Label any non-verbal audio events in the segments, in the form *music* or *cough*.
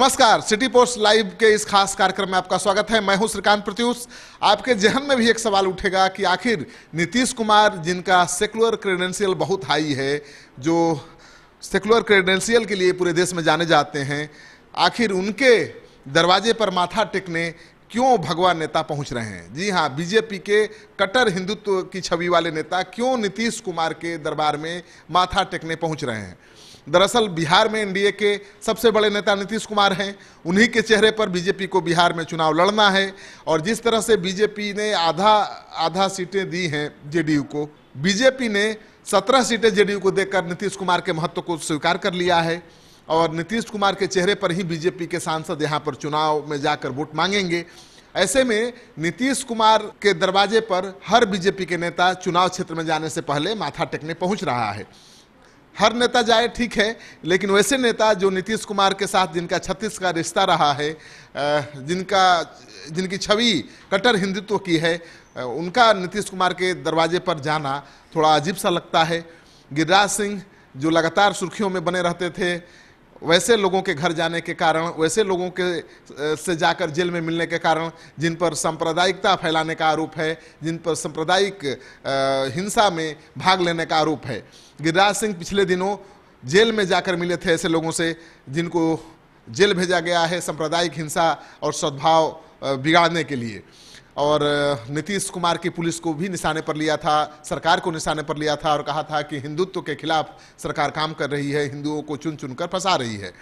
नमस्कार city post live के इस खास कार्यक्रम में आपका स्वागत है मैं हूं श्रीकांत प्रत्यूष आपके जहन में भी एक सवाल उठेगा कि आखिर नीतीश कुमार जिनका सेकुलर क्रेडेंशियल बहुत हाई है जो सेकुलर क्रेडेंशियल के लिए पूरे देश में जाने जाते हैं आखिर उनके दरवाजे पर माथा टेकने क्यों भगवान नेता पहुंच रहे हैं जी हाँ बीजेपी के कट्टर हिंदुत्व की छवि वाले नेता क्यों नीतीश कुमार के दरबार में माथा टेकने पहुंच रहे हैं दरअसल बिहार में एनडीए के सबसे बड़े नेता नीतीश कुमार हैं उन्हीं के चेहरे पर बीजेपी को बिहार में चुनाव लड़ना है और जिस तरह से बीजेपी ने आधा आधा सीटें दी हैं जेडीयू को बीजेपी ने सत्रह सीटें जेडीयू को देकर नीतीश कुमार के महत्व को स्वीकार कर लिया है और नीतीश कुमार के चेहरे पर ही बीजेपी के सांसद यहाँ पर चुनाव में जाकर वोट मांगेंगे ऐसे में नीतीश कुमार के दरवाजे पर हर बीजेपी के नेता चुनाव क्षेत्र में जाने से पहले माथा टेकने पहुँच रहा है हर नेता जाए ठीक है लेकिन वैसे नेता जो नीतीश कुमार के साथ जिनका छत्तीस का रिश्ता रहा है जिनका जिनकी छवि कट्टर हिंदुत्व की है उनका नीतीश कुमार के दरवाजे पर जाना थोड़ा अजीब सा लगता है गिरिराज सिंह जो लगातार सुर्खियों में बने रहते थे वैसे लोगों के घर जाने के कारण वैसे लोगों के से जाकर जेल में मिलने के कारण जिन पर सांप्रदायिकता फैलाने का आरोप है जिन पर सांप्रदायिक हिंसा में भाग लेने का आरोप है गिरिराज सिंह पिछले दिनों जेल में जाकर मिले थे ऐसे लोगों से जिनको जेल भेजा गया है सांप्रदायिक हिंसा और सद्भाव बिगाड़ने के लिए और नीतीश कुमार की पुलिस को भी निशाने पर लिया था सरकार को निशाने पर लिया था और कहा था कि हिंदुत्व के खिलाफ सरकार काम कर रही है हिंदुओं को चुन चुन कर फंसा रही है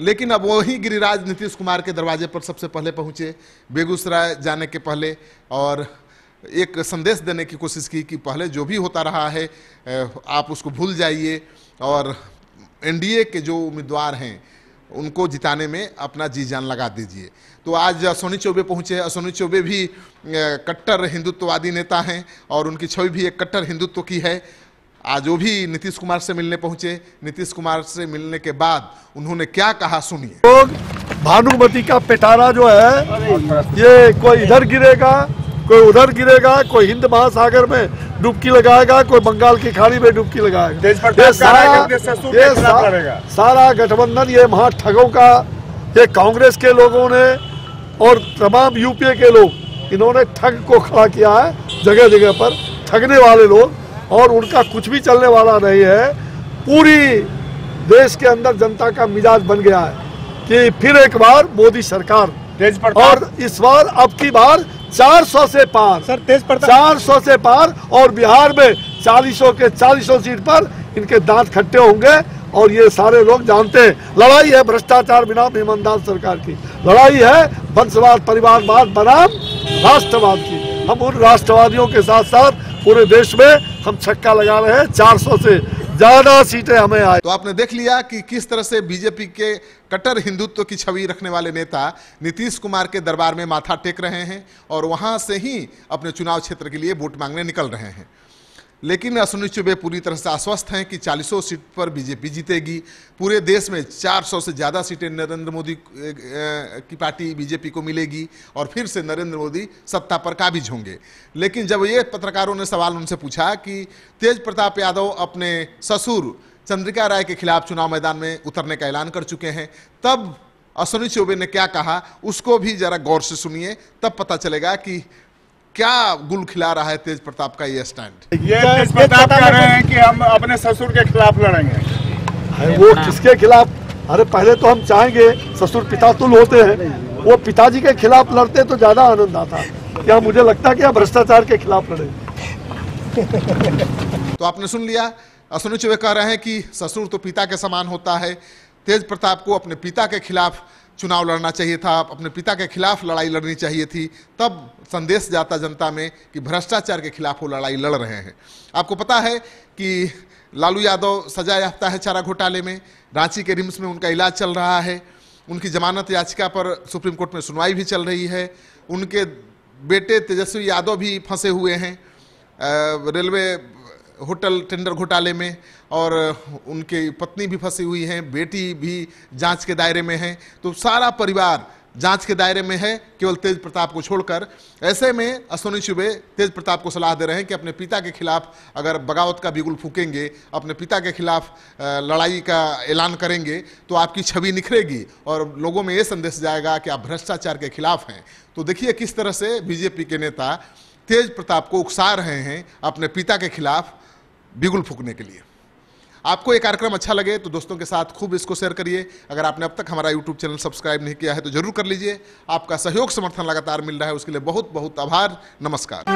लेकिन अब वही गिरिराज नीतीश कुमार के दरवाजे पर सबसे पहले पहुंचे बेगूसराय जाने के पहले और एक संदेश देने की कोशिश की कि पहले जो भी होता रहा है आप उसको भूल जाइए और एनडीए के जो उम्मीदवार हैं उनको जिताने में अपना जी जान लगा दीजिए तो आज अश्वनी चौबे पहुँचे अश्वनी चौबे भी कट्टर हिंदुत्ववादी नेता हैं और उनकी छवि भी एक कट्टर हिंदुत्व की है आज वो भी नीतीश कुमार से मिलने पहुंचे नीतीश कुमार से मिलने के बाद उन्होंने क्या कहा सुनिए लोग भानुमति का पिटारा जो है ये कोई इधर गिरेगा कोई उधर गिरेगा कोई हिंद महासागर में डुबकी लगाएगा कोई बंगाल की खाड़ी में डुबकी लगाएगा ये सारा गठबंधन ये महा ठगों का ये कांग्रेस के लोगों ने और तमाम यूपीए के लोग इन्होंने ठग को खड़ा किया है जगह जगह पर ठगने वाले लोग और उनका कुछ भी चलने वाला नहीं है पूरी देश के अंदर जनता का मिजाज बन गया है कि फिर एक बार मोदी सरकार और इस बार अब की बार 400 से पार सर तेज चार 400 से पार और बिहार में चालीसों के चालीसों सीट पर इनके दांत खट्टे होंगे और ये सारे लोग जानते हैं लड़ाई है भ्रष्टाचार बिना ईमानदार सरकार की लड़ाई है वंशवाद परिवारवाद बनाम राष्ट्रवाद की हम उन राष्ट्रवादियों के साथ साथ पूरे देश में हम छक्का लगा रहे हैं 400 से ज्यादा सीटें हमें आए तो आपने देख लिया कि किस तरह से बीजेपी के कट्टर हिंदुत्व की छवि रखने वाले नेता नीतीश कुमार के दरबार में माथा टेक रहे हैं और वहां से ही अपने चुनाव क्षेत्र के लिए वोट मांगने निकल रहे हैं लेकिन अश्विनी चुबे पूरी तरह से आश्वस्त हैं कि चालीसों सीट पर बीजेपी जीतेगी पूरे देश में 400 से ज़्यादा सीटें नरेंद्र मोदी की पार्टी बीजेपी को मिलेगी और फिर से नरेंद्र मोदी सत्ता पर काबिज होंगे लेकिन जब ये पत्रकारों ने सवाल उनसे पूछा कि तेज प्रताप यादव अपने ससुर चंद्रिका राय के खिलाफ चुनाव मैदान में उतरने का ऐलान कर चुके हैं तब असुनी चौबे ने क्या कहा उसको भी जरा गौर से सुनिए तब पता चलेगा कि क्या गुल खिला रहा है तेज प्रताप का ये स्टैंड ये तेज प्रताप कह रहे हैं कि हम अपने ससुर के खिलाफ लड़ेंगे वो हाँ। किसके खिलाफ अरे पहले तो हम चाहेंगे ससुर पिता तुल तो होते हैं वो पिताजी के खिलाफ लड़ते तो ज्यादा आनंद आता क्या मुझे लगता है कि भ्रष्टाचार के खिलाफ लड़े *laughs* तो आपने सुन लिया असनु वे कह रहे हैं कि ससुर तो पिता के समान होता है तेज प्रताप को अपने पिता के खिलाफ चुनाव लड़ना चाहिए था अपने पिता के खिलाफ लड़ाई लड़नी चाहिए थी तब संदेश जाता जनता में कि भ्रष्टाचार के खिलाफ वो लड़ाई लड़ रहे हैं आपको पता है कि लालू यादव सजा याफ्ता है चारा घोटाले में रांची के रिम्स में उनका इलाज चल रहा है उनकी जमानत याचिका पर सुप्रीम कोर्ट में सुनवाई भी चल रही है उनके बेटे तेजस्वी यादव भी फंसे हुए हैं रेलवे होटल टेंडर घोटाले में और उनकी पत्नी भी फंसी हुई हैं बेटी भी जांच के दायरे में है तो सारा परिवार जांच के दायरे में है केवल तेज प्रताप को छोड़कर ऐसे में अश्वनी चुबे तेज प्रताप को सलाह दे रहे हैं कि अपने पिता के खिलाफ अगर बगावत का बिगुल फूकेंगे अपने पिता के खिलाफ लड़ाई का ऐलान करेंगे तो आपकी छवि निखरेगी और लोगों में ये संदेश जाएगा कि आप भ्रष्टाचार के खिलाफ हैं तो देखिए किस तरह से बीजेपी के नेता तेज प्रताप को उकसा रहे हैं अपने पिता के खिलाफ बिगुल फूकने के लिए आपको ये कार्यक्रम अच्छा लगे तो दोस्तों के साथ खूब इसको शेयर करिए अगर आपने अब तक हमारा यूट्यूब चैनल सब्सक्राइब नहीं किया है तो जरूर कर लीजिए आपका सहयोग समर्थन लगातार मिल रहा है उसके लिए बहुत बहुत आभार नमस्कार